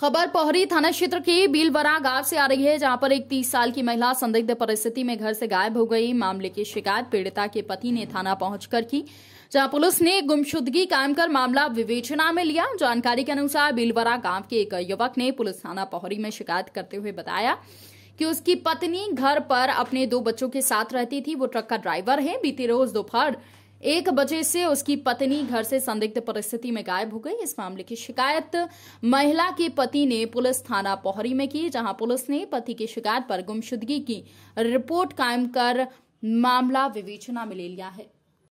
खबर पोहरी थाना क्षेत्र के बीलवरा गांव से आ रही है जहां पर एक तीस साल की महिला संदिग्ध परिस्थिति में घर से गायब हो गई मामले की शिकायत पीड़िता के पति ने थाना पहुंचकर की जहां पुलिस ने गुमशुदगी कायम कर मामला विवेचना में लिया जानकारी के अनुसार बीलवरा गांव के एक युवक ने पुलिस थाना पोहरी में शिकायत करते हुए बताया कि उसकी पत्नी घर पर अपने दो बच्चों के साथ रहती थी वो ट्रक का ड्राइवर है बीती रोज दोपहर एक बजे से उसकी पत्नी घर से संदिग्ध परिस्थिति में गायब हो गई इस मामले की शिकायत महिला के पति ने पुलिस थाना पोहरी में की जहां पुलिस ने पति की शिकायत पर गुमशुदगी की रिपोर्ट कायम कर मामला विवेचना में ले लिया है